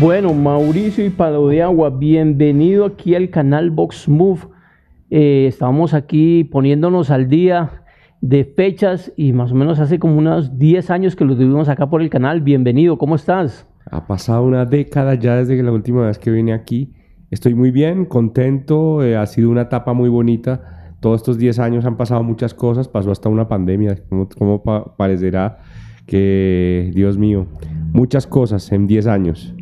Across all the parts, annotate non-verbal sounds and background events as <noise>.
Bueno, Mauricio y Palo de Agua, bienvenido aquí al canal Box Move. Eh, estábamos aquí poniéndonos al día de fechas y más o menos hace como unos 10 años que lo tuvimos acá por el canal. Bienvenido, ¿cómo estás? Ha pasado una década ya desde la última vez que vine aquí. Estoy muy bien, contento, eh, ha sido una etapa muy bonita. Todos estos 10 años han pasado muchas cosas, pasó hasta una pandemia, como, parecerá que, Dios mío, muchas cosas en 10 años.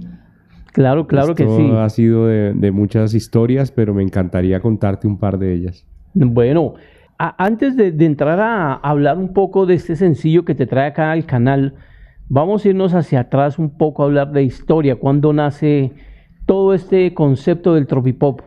Claro, claro que sí. Ha sido de, muchas historias, pero me encantaría contarte un par de ellas. Bueno, antes de, entrar a hablar un poco de este sencillo que te trae acá al canal, vamos a irnos hacia atrás un poco a hablar de historia. ¿Cuándo nace todo este concepto del tropipop?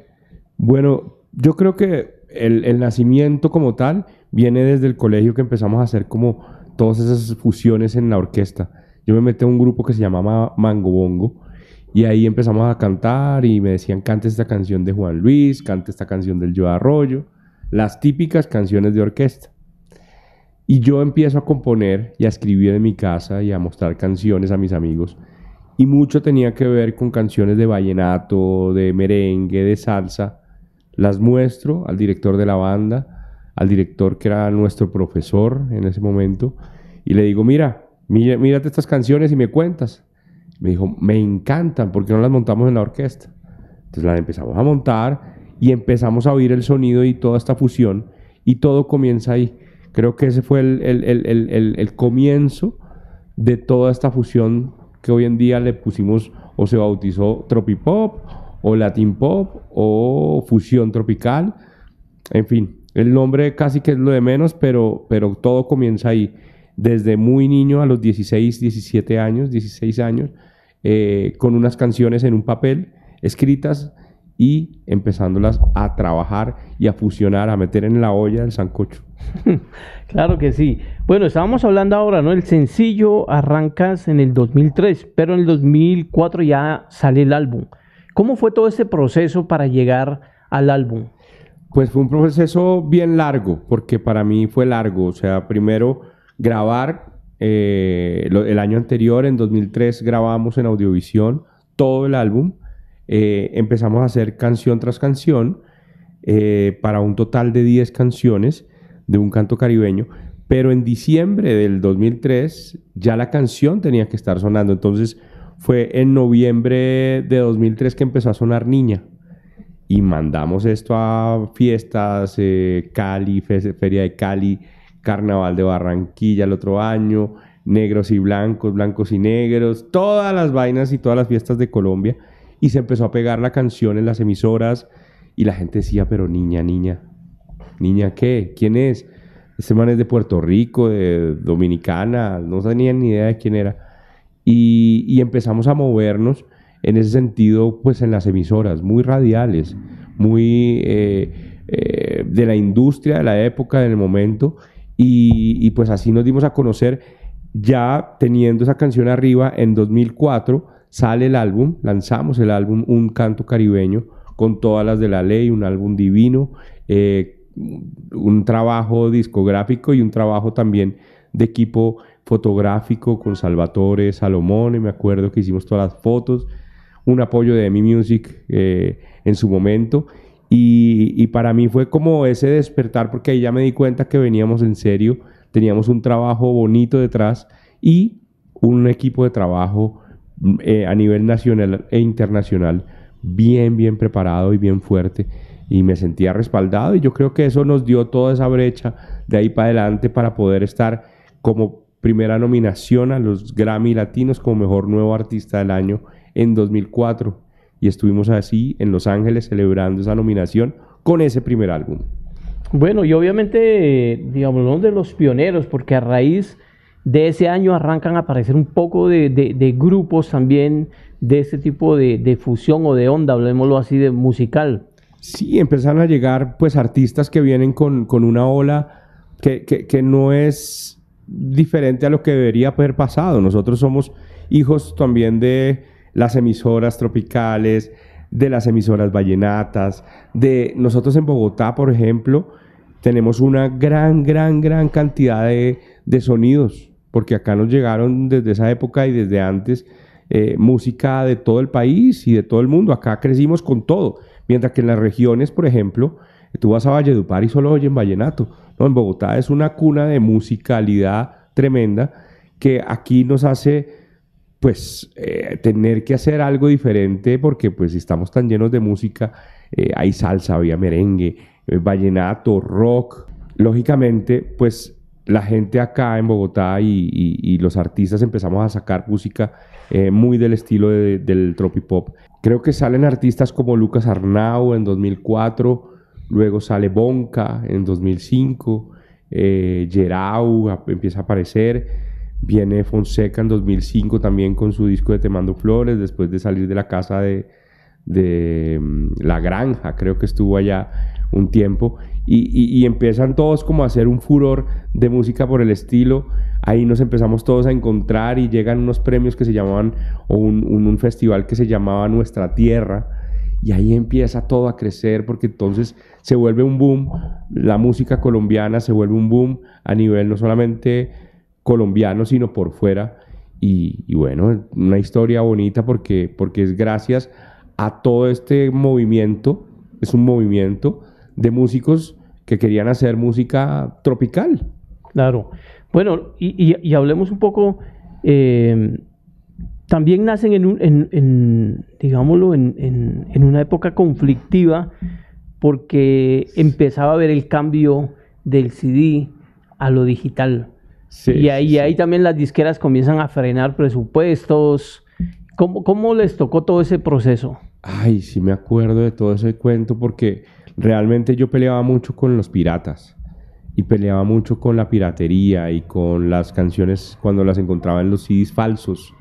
Bueno, yo creo que el, nacimiento como tal viene desde el colegio que empezamos a hacer como todas esas fusiones en la orquesta. Yo me metí a un grupo que se llamaba Mango Bongo y ahí empezamos a cantar y me decían, cante esta canción de Juan Luis, cante esta canción del Yo Arroyo, las típicas canciones de orquesta. Y yo empiezo a componer y a escribir en mi casa y a mostrar canciones a mis amigos. Y mucho tenía que ver con canciones de vallenato, de merengue, de salsa. Las muestro al director de la banda, al director que era nuestro profesor en ese momento, y le digo, mira, mira mírate estas canciones y me cuentas. Me dijo, me encantan, ¿por qué no las montamos en la orquesta? Entonces las empezamos a montar y empezamos a oír el sonido y toda esta fusión y todo comienza ahí. Creo que ese fue el, comienzo de toda esta fusión que hoy en día le pusimos o se bautizó Tropipop o Latin Pop o Fusión Tropical. En fin, el nombre casi que es lo de menos, pero, pero todo comienza ahí desde muy niño a los 16, 17 años, 16 años, eh, con unas canciones en un papel escritas y empezándolas a trabajar y a fusionar, a meter en la olla el sancocho. <laughs> claro que sí. Bueno, estábamos hablando ahora, ¿no? El sencillo arrancas en el 2003, pero en el 2004 ya sale el álbum. ¿Cómo fue todo ese proceso para llegar al álbum? Pues fue un proceso bien largo, porque para mí fue largo. O sea, primero grabar eh, el año anterior, en 2003, grabamos en Audiovisión todo el álbum. Eh, empezamos a hacer canción tras canción eh, para un total de 10 canciones de un canto caribeño. Pero en diciembre del 2003 ya la canción tenía que estar sonando. Entonces fue en noviembre de 2003 que empezó a sonar Niña. Y mandamos esto a fiestas, Cali, Feria de Cali, Carnaval de Barranquilla el otro año, negros y blancos, blancos y negros, todas las vainas y todas las fiestas de Colombia. Y se empezó a pegar la canción en las emisoras y la gente decía, pero niña, niña, niña, ¿qué? ¿Quién es? Este man es de Puerto Rico, de Dominicana, no tenían ni idea de quién era. Y, empezamos a movernos en ese sentido, pues en las emisoras, muy radiales, muy eh, eh, de la industria, de la época, del momento y, pues así nos dimos a conocer, ya teniendo esa canción arriba, en 2004 sale el álbum, lanzamos el álbum Un Canto Caribeño, con todas las de la ley, un álbum divino, eh, un trabajo discográfico y un trabajo también de equipo fotográfico con Salvatore Salomón, me acuerdo que hicimos todas las fotos, un apoyo de Emi Music eh, en su momento y, para mí fue como ese despertar, porque ya me di cuenta que veníamos en serio, teníamos un trabajo bonito detrás y un equipo de trabajo mm, eh, a nivel nacional e internacional bien, bien preparado y bien fuerte. Y me sentía respaldado y yo creo que eso nos dio toda esa brecha de ahí para adelante para poder estar como primera nominación a los Grammy Latinos como mejor nuevo artista del año en 2004 y estuvimos así en Los Ángeles celebrando esa nominación con ese primer álbum. Bueno, y obviamente, digamos, uno de los pioneros, porque a raíz de ese año arrancan a aparecer un poco de, grupos también de ese tipo de, fusión o de onda, hablemoslo así, de musical. Sí, empezaron a llegar pues artistas que vienen con, una ola que no es diferente a lo que debería haber pasado. Nosotros somos hijos también de las emisoras tropicales, de las emisoras vallenatas, de nosotros en Bogotá, por ejemplo, tenemos una gran, gran, gran cantidad de, sonidos, porque acá nos llegaron desde esa época y desde antes eh, música de todo el país y de todo el mundo. Acá crecimos con todo, mientras que en las regiones, por ejemplo, tú vas a Valledupar y solo oyen vallenato. No, en Bogotá es una cuna de musicalidad tremenda que aquí nos hace pues eh, tener que hacer algo diferente porque pues estamos tan llenos de música, eh, hay salsa, había merengue, eh, vallenato, rock. Lógicamente, pues la gente acá en Bogotá y, los artistas empezamos a sacar música muy del estilo del tropipop. Creo que salen artistas como Lucas Arnau en 2004, luego sale Bonca en 2005, Gerau empieza a aparecer Viene Fonseca en 2005 también con su disco de Te Mando Flores, después de salir de la casa de, mm, La Granja, creo que estuvo allá un tiempo, y, empiezan todos como a hacer un furor de música por el estilo. Ahí nos empezamos todos a encontrar y llegan unos premios que se llamaban, o un, un festival que se llamaba Nuestra Tierra, y ahí empieza todo a crecer porque entonces se vuelve un boom, la música colombiana se vuelve un boom a nivel no solamente colombiano, sino por fuera. Y, bueno, una historia bonita porque, porque es gracias a todo este movimiento, es un movimiento de músicos que querían hacer música tropical. Claro. Bueno, y, hablemos un poco, eh, también nacen en, en digámoslo, en, en, una época conflictiva porque empezaba a ver el cambio del CD a lo digital y ahí, ahí también las disqueras comienzan a frenar presupuestos. ¿Cómo, les tocó todo ese proceso? Ay, sí me acuerdo de todo ese cuento porque realmente yo peleaba mucho con los piratas y peleaba mucho con la piratería y con las canciones cuando las encontraba en los CDs falsos.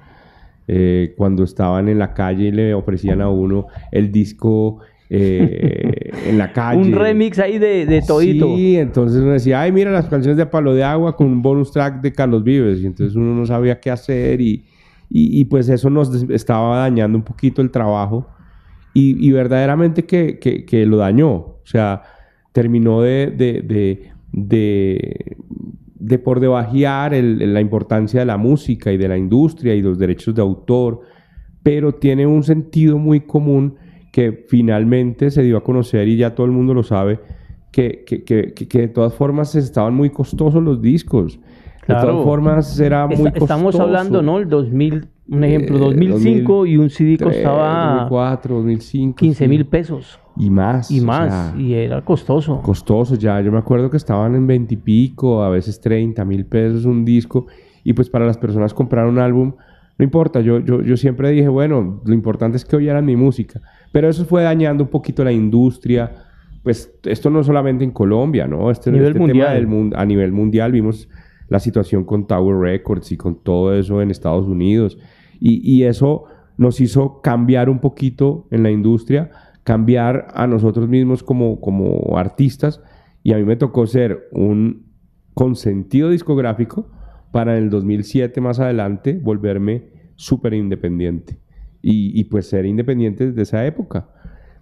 Eh, cuando estaban en la calle y le ofrecían a uno el disco eh, en la <laughs> calle. Un remix ahí de, de todito. Sí, entonces uno decía, ay, mira las canciones de Palo de Agua con un bonus track de Carlos Vives. Y entonces uno no sabía qué hacer y, y, pues eso nos estaba dañando un poquito el trabajo. Y, verdaderamente que, que, que, lo dañó. O sea, terminó de, de, de, de, de por debajear la importancia de la música y de la industria y los derechos de autor. Pero tiene un sentido muy común que finalmente se dio a conocer y ya todo el mundo lo sabe, que, que, que, de todas formas estaban muy costosos los discos. De todas formas era muy costoso. Estamos hablando, ¿no? El 2000, un ejemplo, 2005 eh, y un CD costaba 2004, 2005, 15 mil pesos. Y más. Y más. y era costoso. Costoso ya. Yo me acuerdo que estaban en 20 y pico, a veces 30 mil pesos un disco. Y pues para las personas comprar un álbum, no importa. Yo, yo, yo siempre dije, bueno, lo importante es que oyeran mi música. Pero eso fue dañando un poquito la industria. Pues esto no solamente en Colombia, ¿no? Este, nivel este a nivel mundial vimos la situación con Tower Records y con todo eso en Estados Unidos. Y, eso nos hizo cambiar un poquito en la industria, cambiar a nosotros mismos como, como artistas. Y a mí me tocó ser un consentido discográfico para en el 2007 más adelante volverme súper independiente y, pues ser independiente de esa época,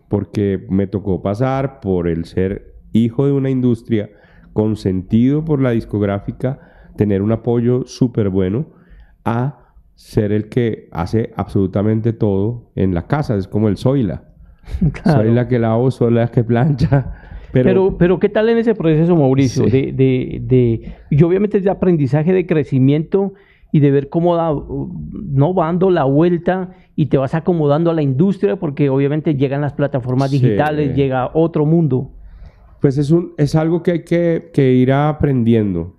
porque me tocó pasar por el ser hijo de una industria, consentido por la discográfica, tener un apoyo súper bueno, a ser el que hace absolutamente todo en la casa, es como el Zoila. <laughs> Zoila la que lavo, soy la que plancha. <laughs> Pero, pero, ¿qué tal en ese proceso, Mauricio? De, de, y obviamente de aprendizaje, de crecimiento y de ver cómo uh, no va dando la vuelta y te vas acomodando a la industria porque obviamente llegan las plataformas digitales, llega otro mundo. Pues es, un, es algo que hay que, que ir aprendiendo.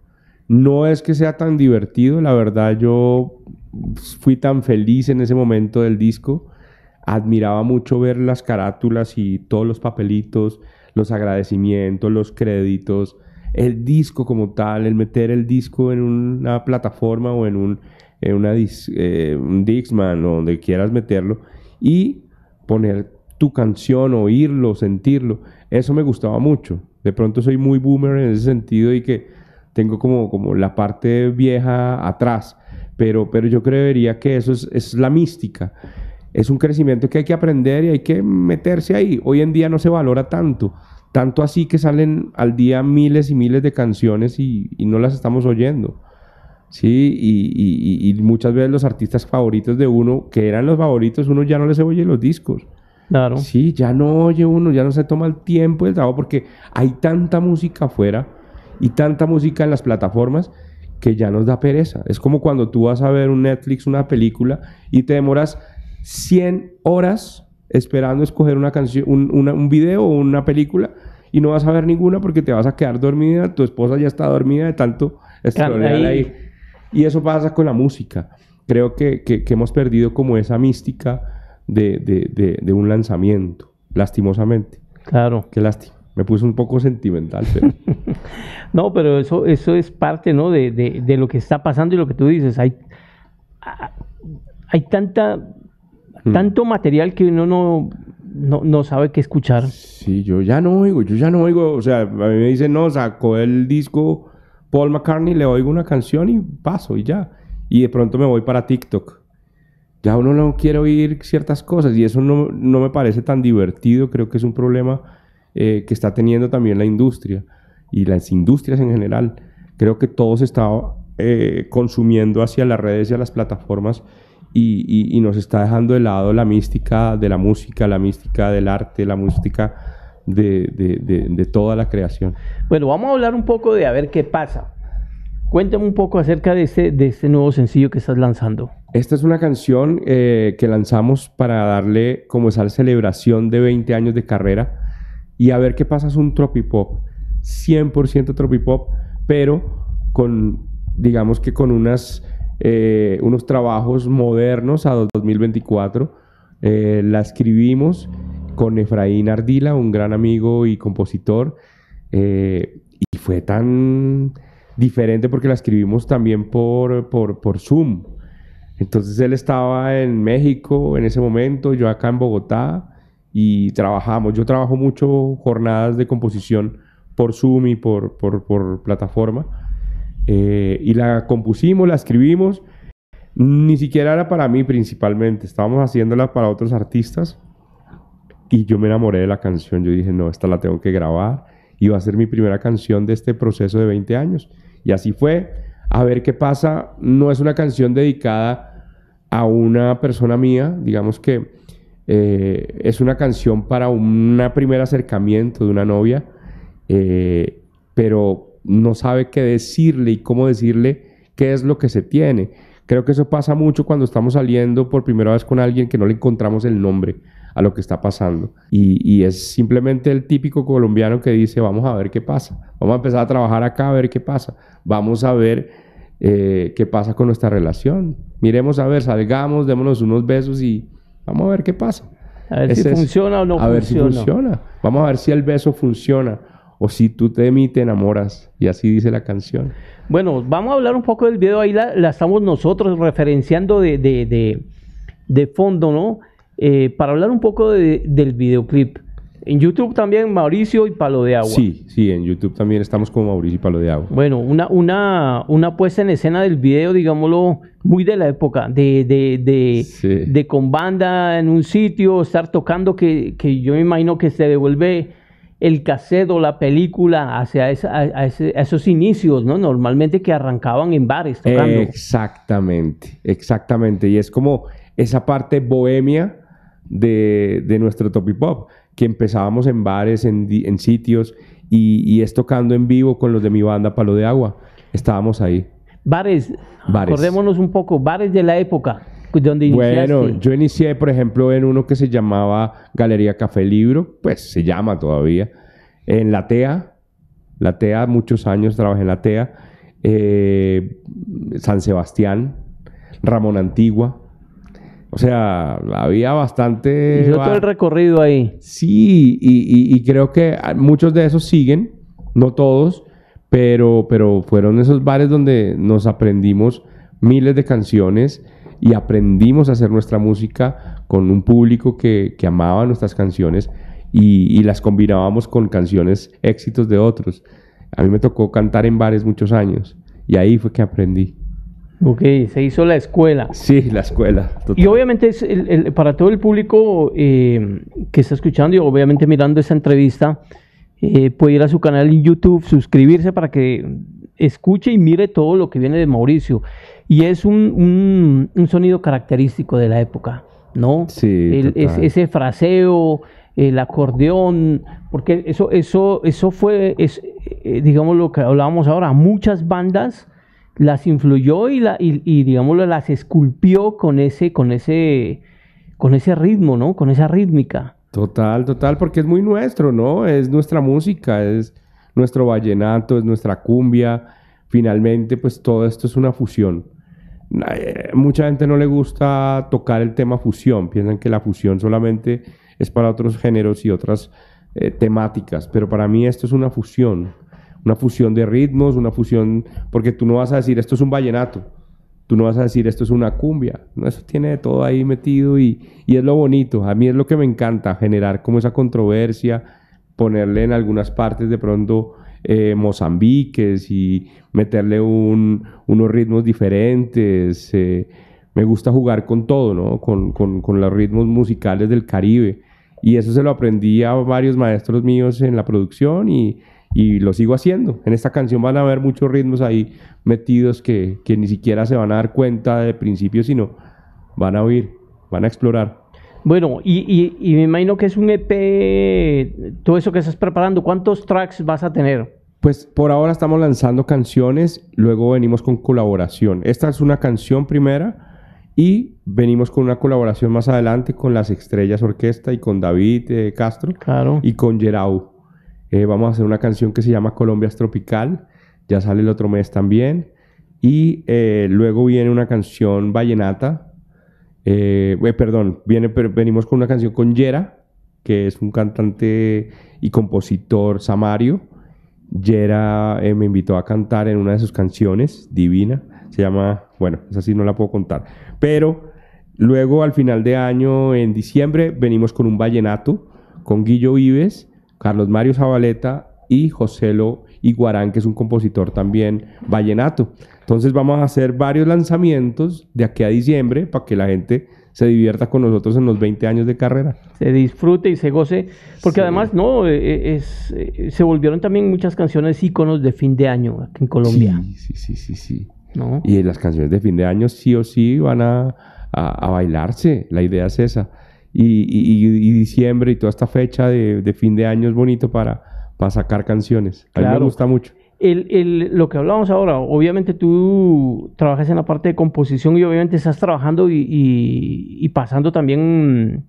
No es que sea tan divertido, la verdad yo fui tan feliz en ese momento del disco, admiraba mucho ver las carátulas y todos los papelitos, los agradecimientos, los créditos, el disco como tal, el meter el disco en una plataforma o en un, en una eh, Dixman o donde quieras meterlo y poner tu canción, oírlo, sentirlo. Eso me gustaba mucho. De pronto soy muy boomer en ese sentido y que tengo como, como la parte vieja atrás, pero, pero yo creería que eso es la mística. Es un crecimiento que hay que aprender y hay que meterse ahí. Hoy en día no se valora tanto. Tanto así que salen al día miles y miles de canciones y, no las estamos oyendo. ¿sí? Y, muchas veces los artistas favoritos de uno, que eran los favoritos, uno ya no les oye los discos. Claro. Sí, ya no oye uno, ya no se toma el tiempo y el trabajo porque hay tanta música afuera y tanta música en las plataformas que ya nos da pereza. Es como cuando tú vas a ver un Netflix, una película y te demoras 100 horas esperando escoger una canción, un, video o una película y no vas a ver ninguna porque te vas a quedar dormida, tu esposa ya está dormida de tanto estar ahí. Y eso pasa con la música. Creo que, hemos perdido como esa mística de, un lanzamiento, lastimosamente. Claro. Qué lástima. Me puse un poco sentimental, <laughs> no, pero eso, eso es parte ¿no? de, lo que está pasando y lo que tú dices. Hay, hay tanta tanto material que uno no, sabe qué escuchar. Sí, yo ya no oigo, yo ya no oigo. O sea, a mí me dicen, no, sacó el disco Paul McCartney, le oigo una canción y paso y ya. Y de pronto me voy para TikTok. Ya uno no quiere oír ciertas cosas y eso no, me parece tan divertido. Creo que es un problema eh, que está teniendo también la industria y las industrias en general. Creo que todo se está eh, consumiendo hacia las redes y a las plataformas y, nos está dejando de lado la mística de la música, la mística del arte, la mística de, toda la creación. Bueno, vamos a hablar un poco de a ver qué pasa. Cuéntame un poco acerca de este, de este nuevo sencillo que estás lanzando. Esta es una canción eh, que lanzamos para darle como esa celebración de 20 años de carrera y a ver qué pasa es un tropipop, 100% tropipop, pero con, digamos que con unas eh, unos trabajos modernos a 2024. Eh, la escribimos con Efraín Ardila, un gran amigo y compositor, eh, y fue tan diferente porque la escribimos también por, por, por Zoom. Entonces él estaba en México en ese momento, yo acá en Bogotá, y trabajamos. Yo trabajo mucho jornadas de composición por Zoom y por, por, por plataforma. Eh, y la compusimos, la escribimos. Ni siquiera era para mí principalmente, estábamos haciéndola para otros artistas. Y yo me enamoré de la canción, yo dije, no, esta la tengo que grabar. Y va a ser mi primera canción de este proceso de 20 años. Y así fue. A ver qué pasa. No es una canción dedicada a una persona mía, digamos que eh, es una canción para un primer acercamiento de una novia. Eh, pero no sabe qué decirle y cómo decirle qué es lo que se tiene. Creo que eso pasa mucho cuando estamos saliendo por primera vez con alguien que no le encontramos el nombre a lo que está pasando. Y, es simplemente el típico colombiano que dice, vamos a ver qué pasa, vamos a empezar a trabajar acá a ver qué pasa, vamos a ver eh, qué pasa con nuestra relación, miremos a ver, salgamos, démonos unos besos y vamos a ver qué pasa. A ver si funciona o no funciona. A ver si funciona. Vamos a ver si el beso funciona o si tú te emites, enamoras. Y así dice la canción. Bueno, vamos a hablar un poco del video. Ahí la, estamos nosotros referenciando de, de, de, fondo, ¿no? Eh, para hablar un poco del videoclip. En YouTube también Mauricio y Palo de Agua. Sí, sí, en YouTube también estamos con Mauricio y Palo de Agua. Bueno, una, una, una puesta en escena del video, digámoslo, muy de la época, de, de, de con banda en un sitio, estar tocando que, que yo me imagino que se devuelve el cassette o la película hacia esos inicios, ¿no? Normalmente que arrancaban en bares tocando. Exactamente, exactamente. Y es como esa parte bohemia de, de nuestro Topi Pop, que empezábamos en bares, en, sitios, y, es tocando en vivo con los de mi banda Palo de Agua. Estábamos ahí. Bares, bares. acordémonos un poco, bares de la época. Pues, bueno, yo inicié, por ejemplo, en uno que se llamaba Galería Café Libro, pues se llama todavía, en la TEA. La TEA, muchos años trabajé en la TEA. Eh, San Sebastián, Ramón Antigua. O sea, había bastante... Yo todo el recorrido ahí. Sí, y, y creo que ah, muchos de esos siguen, no todos, pero, pero fueron esos bares donde nos aprendimos miles de canciones y aprendimos a hacer nuestra música con un público que, que amaba nuestras canciones y, las combinábamos con canciones éxitos de otros. A mí me tocó cantar en bares muchos años y ahí fue que aprendí. Ok, se hizo la escuela. Sí, la escuela. Y obviamente para todo el público eh, que está escuchando y obviamente mirando esta entrevista, eh, puede ir a su canal en YouTube, suscribirse para que escuche y mire todo lo que viene de Mauricio. Y es un, sonido característico de la época, ¿no? Sí. ese fraseo, el acordeón, porque eso, eso, eso fue, es, eh, digamos lo que hablábamos ahora, muchas bandas las influyó y, la, las esculpió con ese, con ese, con ese ritmo, ¿no? Con esa rítmica. Total, total, porque es muy nuestro, ¿no? Es nuestra música, es nuestro vallenato, es nuestra cumbia. Finalmente, pues todo esto es una fusión. Eh, mucha gente no le gusta tocar el tema fusión, piensan que la fusión solamente es para otros géneros y otras eh, temáticas, pero para mí esto es una fusión, una fusión de ritmos, una fusión, porque tú no vas a decir esto es un vallenato, tú no vas a decir esto es una cumbia, ¿no? eso tiene todo ahí metido y, y es lo bonito, a mí es lo que me encanta, generar como esa controversia, ponerle en algunas partes de pronto eh, mozambiques y meterle unos ritmos diferentes. Eh, me gusta jugar con todo, Con, los ritmos musicales del Caribe. Y eso se lo aprendí a varios maestros míos en la producción y, lo sigo haciendo. En esta canción van a haber muchos ritmos ahí metidos que, que ni siquiera se van a dar cuenta de principio, sino van a oír, van a explorar. Bueno, y, me imagino que es un EP, todo eso que estás preparando, ¿cuántos tracks vas a tener? Pues por ahora estamos lanzando canciones, luego venimos con colaboración. Esta es una canción primera y venimos con una colaboración más adelante con Las Estrellas Orquesta y con David eh, Castro y con Gerau. Eh, vamos a hacer una canción que se llama Colombia Tropical, ya sale el otro mes también. Y eh, luego viene una canción vallenata eh, eh, perdón, venimos con una canción con Yera, que es un cantante y compositor samario. Yera eh, me invitó a cantar en una de sus canciones, Divina. Se llama, bueno, esa sí no la puedo contar. Pero luego al final de año, en diciembre, venimos con un vallenato con Guillo Vives, Carlos Mario Zabaleta y Joselo y Guarán, que es un compositor también vallenato. Entonces vamos a hacer varios lanzamientos de aquí a diciembre para que la gente se divierta con nosotros en los 20 años de carrera. Se disfrute y se goce, porque además no eh, eh, es, eh, se volvieron también muchas canciones íconos de fin de año aquí en Colombia. Sí, sí, sí, sí, Y las canciones de fin de año sí o sí van a, bailarse, la idea es esa. Y, diciembre y toda esta fecha de fin de año es bonito para, para sacar canciones. A mí me gusta mucho. lo que hablábamos ahora, obviamente tú trabajas en la parte de composición y obviamente estás trabajando y, pasando también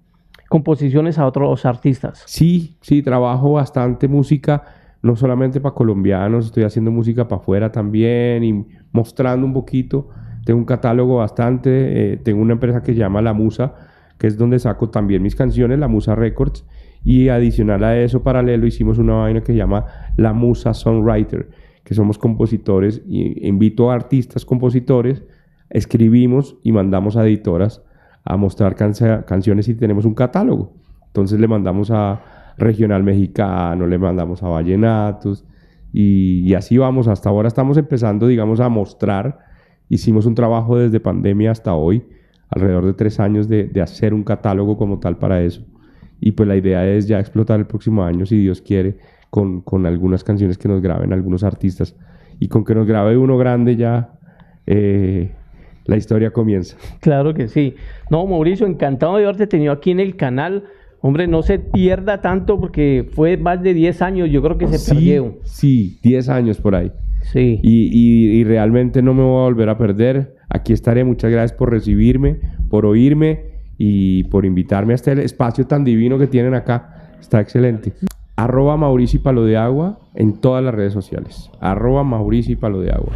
composiciones a otros artistas. Sí, sí, trabajo bastante música, no solamente para colombianos, estoy haciendo música para afuera también y mostrando un poquito. Tengo un catálogo bastante, eh, tengo una empresa que se llama La Musa, que es donde saco también mis canciones, La Musa Records y adicional a eso, paralelo, hicimos una vaina que se llama La Musa Songwriter, que somos compositores, y invito a artistas compositores, escribimos y mandamos a editoras a mostrar canciones y tenemos un catálogo. Entonces le mandamos a Regional Mexicano, le mandamos a Vallenatos y, así vamos. Hasta ahora estamos empezando, digamos, a mostrar. Hicimos un trabajo desde pandemia hasta hoy, alrededor de tres años de hacer un catálogo como tal para eso. Y pues la idea es ya explotar el próximo año, si Dios quiere, con, algunas canciones que nos graben algunos artistas. Y con que nos grabe uno grande ya, eh, la historia comienza. Claro que sí. No, Mauricio, encantado de haberte tenido aquí en el canal. Hombre, no se pierda tanto porque fue más de 10 años, yo creo que se sí, perdió. Sí, 10 años por ahí. Sí. Y, y, realmente no me voy a volver a perder. Aquí estaré. Muchas gracias por recibirme, por oírme y por invitarme a este espacio tan divino que tienen acá. Está excelente. Arroba Mauricio y Palo de Agua en todas las redes sociales. Arroba Mauricio y Palo de Agua.